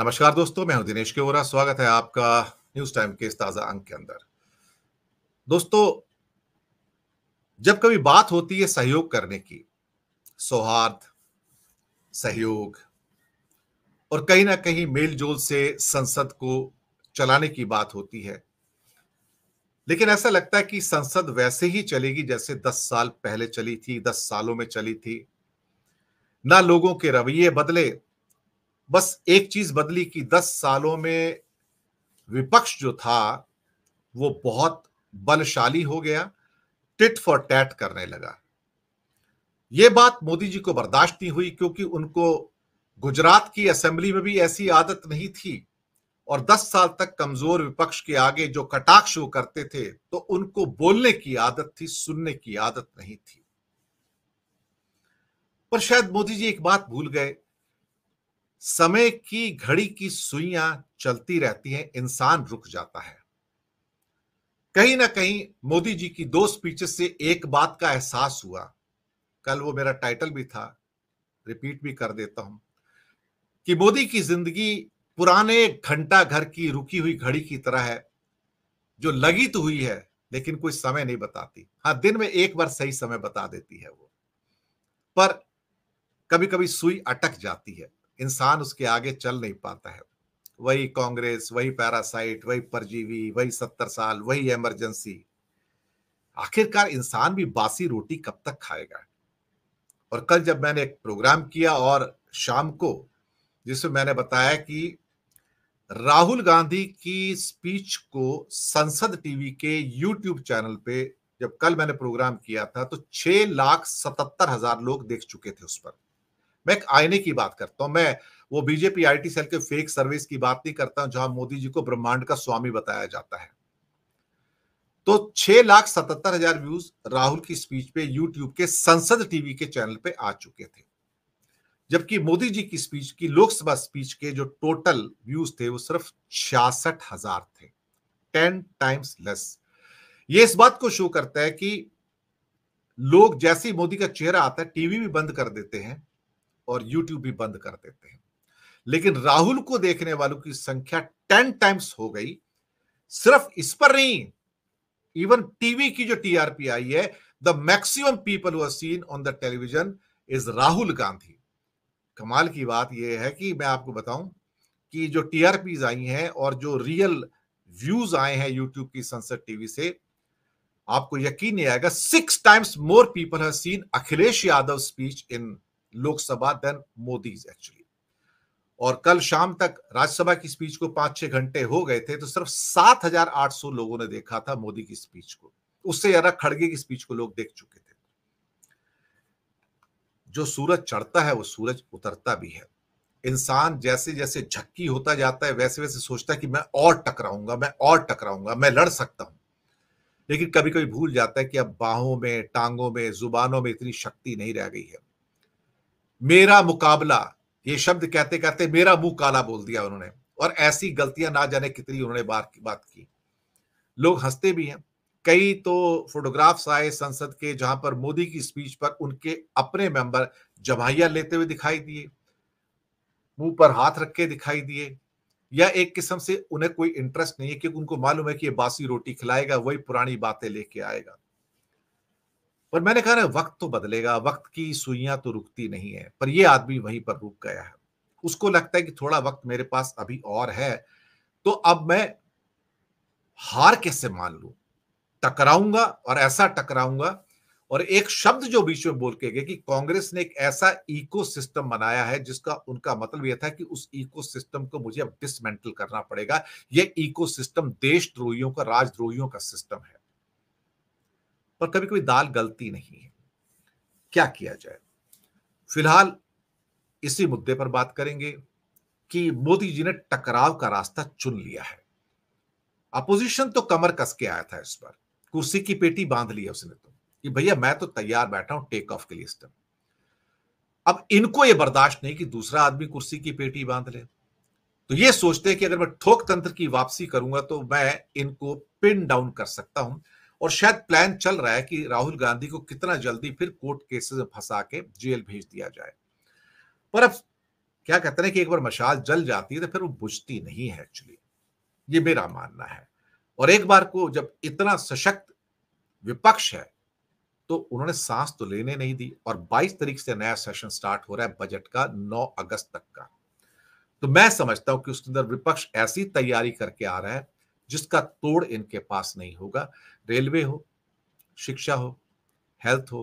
नमस्कार दोस्तों मैं हूं दिनेश केवरा स्वागत है आपका न्यूज टाइम के इस ताजा अंक के अंदर दोस्तों जब कभी बात होती है सहयोग करने की सौहार्द सहयोग और कहीं ना कहीं मेल जोल से संसद को चलाने की बात होती है लेकिन ऐसा लगता है कि संसद वैसे ही चलेगी जैसे 10 साल पहले चली थी 10 सालों में चली थी ना लोगों के रवैये बदले बस एक चीज बदली कि दस सालों में विपक्ष जो था वो बहुत बलशाली हो गया टिट फॉर टैट करने लगा ये बात मोदी जी को बर्दाश्त नहीं हुई क्योंकि उनको गुजरात की असेंबली में भी ऐसी आदत नहीं थी और 10 साल तक कमजोर विपक्ष के आगे जो कटाक्ष वो करते थे तो उनको बोलने की आदत थी सुनने की आदत नहीं थी पर शायद मोदी जी एक बात भूल गए समय की घड़ी की सुइयां चलती रहती हैं इंसान रुक जाता है कहीं ना कहीं मोदी जी की दो स्पीचेस से एक बात का एहसास हुआ कल वो मेरा टाइटल भी था रिपीट भी कर देता हूं कि मोदी की जिंदगी पुराने घंटा घर की रुकी हुई घड़ी की तरह है जो लगी तो हुई है लेकिन कोई समय नहीं बताती हाँ दिन में एक बार सही समय बता देती है वो पर कभी कभी सुई अटक जाती है इंसान उसके आगे चल नहीं पाता है वही कांग्रेस वही पैरासाइट वही परजीवी वही सत्तर साल वही इमरजेंसी आखिरकार इंसान भी बासी रोटी कब तक खाएगा और कल जब मैंने एक प्रोग्राम किया और शाम को जिसमें मैंने बताया कि राहुल गांधी की स्पीच को संसद टीवी के यूट्यूब चैनल पे जब कल मैंने प्रोग्राम किया था तो छह लाख सतहत्तर हजार लोग देख चुके थे उस पर मैं एक आईने की बात करता हूं मैं वो बीजेपी आईटी सेल के फेक सर्विस की बात नहीं करता जहां मोदी जी को ब्रह्मांड का स्वामी बताया जाता है तो छह लाख सतहत्तर हजार व्यूज राहुल की स्पीच पे यूट्यूब के संसद टीवी के चैनल पे आ चुके थे जबकि मोदी जी की स्पीच की लोकसभा स्पीच के जो टोटल व्यूज थे वो सिर्फ छियासठ हजार थे टेन टाइम्स लेस ये इस बात को शो करता है कि लोग जैसे ही मोदी का चेहरा आता है टीवी भी बंद कर देते हैं और यूट्यूब भी बंद कर देते हैं लेकिन राहुल को देखने वालों की संख्या टेन टाइम्स हो गई सिर्फ इस पर नहीं इवन टीवी की जो टीआरपी आई है the maximum people seen on the television is Rahul Gandhi कमाल की बात यह है कि मैं आपको बताऊं कि जो टीआरपी आई हैं और जो रियल व्यूज आए हैं यूट्यूब की संसद टीवी से आपको यकीन नहीं आएगा six times more people have seen Akhilesh Yadav speech in Lok Sabha than Modi actually और कल शाम तक राज्यसभा की स्पीच को पांच छह घंटे हो गए थे तो सिर्फ सात हजार आठ सौ लोगों ने देखा था मोदी की स्पीच को उससे ज्यादा खड़गे की स्पीच को लोग देख चुके थे जो सूरज चढ़ता है वो सूरज उतरता भी है इंसान जैसे जैसे झक्की होता जाता है वैसे वैसे सोचता है कि मैं और टकराऊंगा मैं और टकराऊंगा मैं लड़ सकता हूं लेकिन कभी कभी भूल जाता है कि अब बाहों में टांगों में जुबानों में इतनी शक्ति नहीं रह गई है मेरा मुकाबला ये शब्द कहते कहते मेरा मुंह काला बोल दिया उन्होंने और ऐसी गलतियां ना जाने कितनी उन्होंने बात की बात की लोग हंसते भी हैं कई तो फोटोग्राफ्स आए संसद के जहां पर मोदी की स्पीच पर उनके अपने मेंबर जमाइया लेते हुए दिखाई दिए मुंह पर हाथ रख के दिखाई दिए या एक किस्म से उन्हें कोई इंटरेस्ट नहीं है क्योंकि उनको मालूम है कि ये बासी रोटी खिलाएगा वही पुरानी बातें लेके आएगा पर मैंने कहा ना वक्त तो बदलेगा वक्त की सुइयां तो रुकती नहीं है पर ये आदमी वहीं पर रुक गया है उसको लगता है कि थोड़ा वक्त मेरे पास अभी और है तो अब मैं हार कैसे मान लू टकराऊंगा और ऐसा टकराऊंगा और एक शब्द जो बीच में बोल के गए कि कांग्रेस ने एक ऐसा इकोसिस्टम बनाया है जिसका उनका मतलब यह था कि उस इकोसिस्टम को मुझे अब डिसमेंटल करना पड़ेगा यह इकोसिस्टम देशद्रोहियों का राजद्रोहियों का सिस्टम है और कभी कभी दाल गलती नहीं है क्या किया जाए फिलहाल इसी मुद्दे पर बात करेंगे कि मोदी जी ने टकराव का रास्ता चुन लिया है अपोजिशन तो कमर कस के आया था इस पर कुर्सी की पेटी बांध ली है उसने तो कि भैया मैं तो तैयार बैठा हूं टेक ऑफ के लिए इस अब इनको यह बर्दाश्त नहीं कि दूसरा आदमी कुर्सी की पेटी बांध ले तो ये सोचते हैं कि अगर मैं ठोक तंत्र की वापसी करूंगा तो मैं इनको पिन डाउन कर सकता हूं और शायद प्लान चल रहा है कि राहुल गांधी को कितना जल्दी फिर कोर्ट केसेस में फंसा के जेल भेज दिया जाए पर अब क्या कहते हैं कि एक बार मशाल जल जाती है तो फिर वो बुझती नहीं है एक्चुअली ये मेरा मानना है और एक बार को जब इतना सशक्त विपक्ष है तो उन्होंने सांस तो लेने नहीं दी और 22 तारीख से नया सेशन स्टार्ट हो रहा है बजट का 9 अगस्त तक का तो मैं समझता हूं कि उसके अंदर विपक्ष ऐसी तैयारी करके आ रहा है जिसका तोड़ इनके पास नहीं होगा रेलवे हो शिक्षा हो हेल्थ हो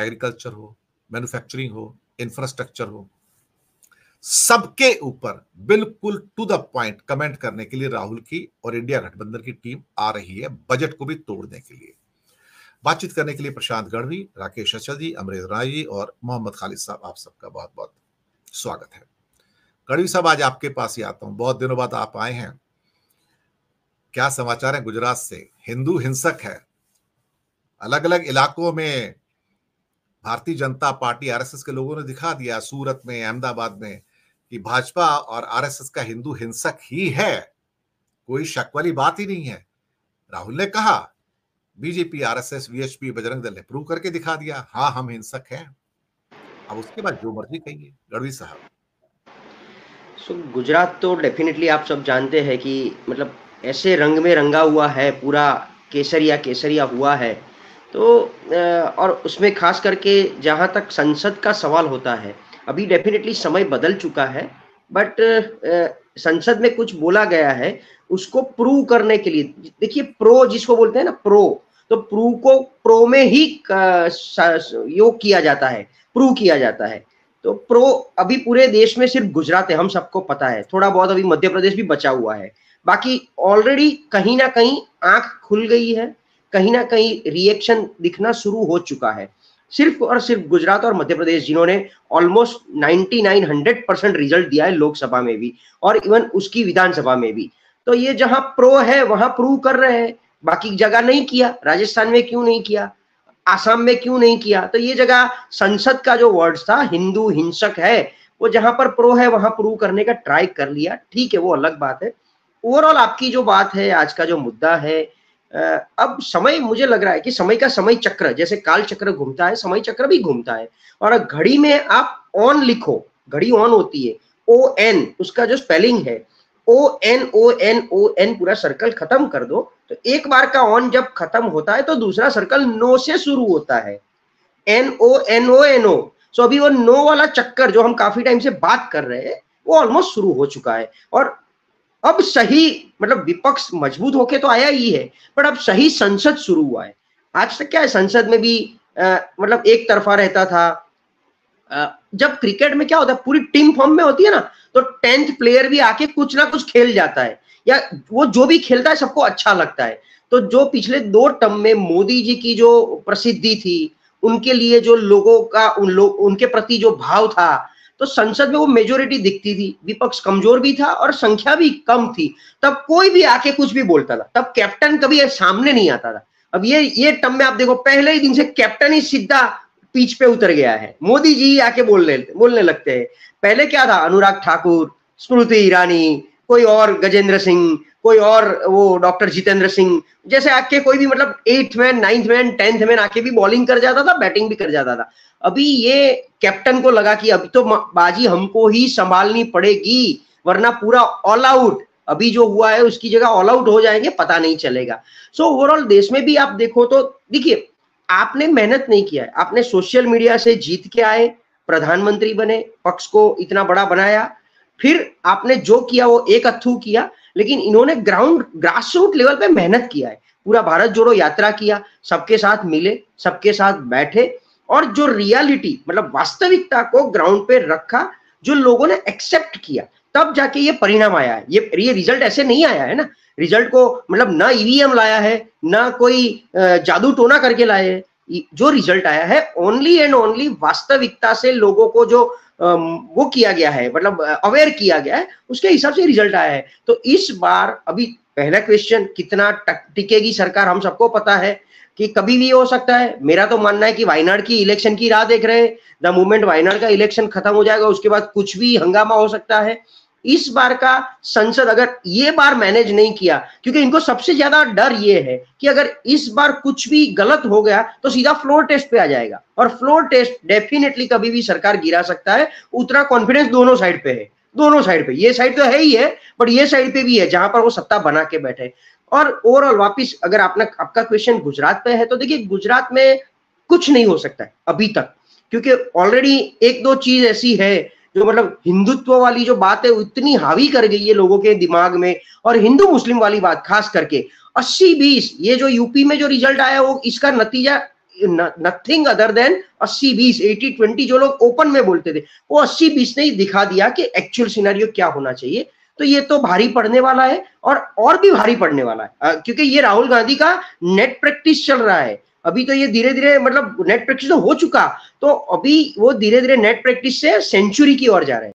एग्रीकल्चर हो मैन्युफैक्चरिंग हो इंफ्रास्ट्रक्चर हो सबके ऊपर बिल्कुल टू द पॉइंट कमेंट करने के लिए राहुल की और इंडिया गठबंधन की टीम आ रही है बजट को भी तोड़ने के लिए बातचीत करने के लिए प्रशांत गढ़वी राकेश अचल जी अमरेज राय जी और मोहम्मद खालिद साहब आप सबका बहुत बहुत स्वागत है गढ़वी साहब आज आपके पास ही आता हूँ बहुत दिनों बाद आप आए हैं क्या समाचार है गुजरात से हिंदू हिंसक है अलग अलग इलाकों में भारतीय जनता पार्टी आरएसएस के लोगों ने दिखा दिया सूरत में अहमदाबाद में कि भाजपा और आरएसएस का हिंदू हिंसक ही है कोई शक वाली बात ही नहीं है राहुल ने कहा बीजेपी आरएसएस वीएचपी बजरंग दल ने प्रूव करके दिखा दिया हाँ हम हिंसक हैं अब उसके बाद जो मर्जी कहिए गढ़वी साहब सो so, गुजरात तो डेफिनेटली आप सब जानते हैं कि मतलब ऐसे रंग में रंगा हुआ है पूरा केसरिया केसरिया हुआ है तो और उसमें खास करके जहाँ तक संसद का सवाल होता है अभी डेफिनेटली समय बदल चुका है बट संसद में कुछ बोला गया है उसको प्रूव करने के लिए देखिए प्रो जिसको बोलते हैं ना प्रो तो प्रू को प्रो में ही योग किया जाता है प्रूव किया जाता है तो प्रो अभी पूरे देश में सिर्फ गुजरात है हम सबको पता है थोड़ा बहुत अभी मध्य प्रदेश भी बचा हुआ है बाकी ऑलरेडी कहीं ना कहीं आंख खुल गई है कहीं ना कहीं रिएक्शन दिखना शुरू हो चुका है सिर्फ और सिर्फ गुजरात और मध्य प्रदेश जिन्होंने almost nine hundred percent result दिया है लोकसभा में भी और इवन उसकी विधानसभा में भी तो ये जहां प्रो है वहां प्रूव कर रहे हैं बाकी जगह नहीं किया राजस्थान में क्यों नहीं किया आसाम में क्यों नहीं किया तो ये जगह संसद का जो वर्ड था हिंदू हिंसक है वो जहां पर प्रो है वहां प्रूव करने का ट्राई कर लिया ठीक है वो अलग बात है ओवरऑल आपकी जो बात है आज का जो मुद्दा है अब समय मुझे लग रहा है कि समय का समय चक्र जैसे काल चक्र घूमता है समय चक्र भी घूमता है और घड़ी में आप ऑन लिखो घड़ी ऑन होती है ओ एन उसका जो स्पेलिंग है O N O N O N पूरा सर्कल खत्म कर दो तो एक बार का ऑन जब खत्म होता है तो दूसरा सर्कल नो से शुरू होता है N O N O N O so अभी वो नो वाला चक्कर जो हम काफी टाइम से बात कर रहे हैं वो ऑलमोस्ट शुरू हो चुका है और अब सही मतलब विपक्ष मजबूत होके तो आया ही है पर अब सही संसद शुरू हुआ है आज तक क्या है संसद में भी आ, मतलब एक तरफा रहता था आ, जब क्रिकेट में क्या होता है पूरी टीम फॉर्म में होती है ना तो टेंथ प्लेयर भी आके कुछ ना कुछ खेल जाता है या वो जो भी खेलता है सबको अच्छा लगता है तो जो पिछले दो टर्म में मोदी जी की जो प्रसिद्धि थी उनके लिए जो लोगों का उन लोग उनके प्रति जो भाव था तो संसद में वो मेजोरिटी दिखती थी विपक्ष कमजोर भी था और संख्या भी कम थी तब कोई भी आके कुछ भी बोलता था तब कैप्टन कभी सामने नहीं आता था अब ये ये टम में आप देखो पहले ही दिन से कैप्टन ही सीधा पीच पे उतर गया है मोदी जी आके बोलने बोलने लगते हैं पहले क्या था अनुराग ठाकुर स्मृति ईरानी कोई और गजेंद्र सिंह कोई और वो डॉक्टर जितेंद्र सिंह जैसे आके कोई भी मतलब eighth man ninth man tenth man आके भी बॉलिंग कर जाता था बैटिंग भी कर जाता था अभी ये कैप्टन को लगा कि अभी तो बाजी हमको ही संभालनी पड़ेगी वरना पूरा ऑल आउट अभी जो हुआ है उसकी जगह ऑल आउट हो जाएंगे पता नहीं चलेगा सो so, ओवरऑल देश में भी आप देखो तो देखिए आपने मेहनत नहीं किया है आपने सोशल मीडिया से जीत के आए प्रधानमंत्री बने पक्ष को इतना बड़ा बनाया फिर आपने जो किया वो एक अथू किया लेकिन इन्होंने ग्राउंड ग्रास रूट लेवल पे मेहनत किया है पूरा भारत जोड़ो यात्रा किया सबके साथ मिले सबके साथ बैठे और जो रियलिटी मतलब वास्तविकता को ग्राउंड पे रखा जो लोगों ने एक्सेप्ट किया तब जाके ये परिणाम आया है ये ये रिजल्ट ऐसे नहीं आया है ना रिजल्ट को मतलब ना ईवीएम e लाया है ना कोई जादू टोना करके लाए है जो रिजल्ट आया है ओनली एंड ओनली वास्तविकता से लोगों को जो वो किया गया है मतलब अवेयर किया गया है उसके हिसाब से रिजल्ट आया है तो इस बार अभी पहला क्वेश्चन कितना टिकेगी सरकार हम सबको पता है कि कभी भी हो सकता है मेरा तो मानना है कि वायनाड की इलेक्शन की राह देख रहे हैं द मूवमेंट वायनाड का इलेक्शन खत्म हो जाएगा उसके बाद कुछ भी हंगामा हो सकता है इस बार का संसद अगर ये बार मैनेज नहीं किया क्योंकि इनको सबसे ज्यादा डर ये है कि अगर इस बार कुछ भी गलत हो गया तो सीधा फ्लोर टेस्ट पे आ जाएगा और फ्लोर टेस्ट डेफिनेटली कभी भी सरकार गिरा सकता है उतना कॉन्फिडेंस दोनों साइड पे है दोनों साइड पे ये साइड तो है ही है बट ये साइड पे भी है जहां पर वो सत्ता बना के बैठे और ओवरऑल वापिस अगर आपना आपका क्वेश्चन गुजरात पे है तो देखिए गुजरात में कुछ नहीं हो सकता अभी तक क्योंकि ऑलरेडी एक दो चीज ऐसी है जो मतलब हिंदुत्व वाली जो बात है इतनी हावी कर गई है लोगों के दिमाग में और हिंदू मुस्लिम वाली बात खास करके अस्सी बीस ये जो यूपी में जो रिजल्ट आया वो इसका नतीजा नथिंग अदर देन अस्सी बीस एटी ट्वेंटी जो लोग ओपन में बोलते थे वो अस्सी बीस ने ही दिखा दिया कि एक्चुअल सिनेरियो क्या होना चाहिए तो ये तो भारी पड़ने वाला है और और भी भारी पड़ने वाला है क्योंकि ये राहुल गांधी का नेट प्रैक्टिस चल रहा है अभी तो ये धीरे धीरे मतलब नेट प्रैक्टिस तो हो चुका तो अभी वो धीरे धीरे नेट प्रैक्टिस से सेंचुरी की ओर जा रहे हैं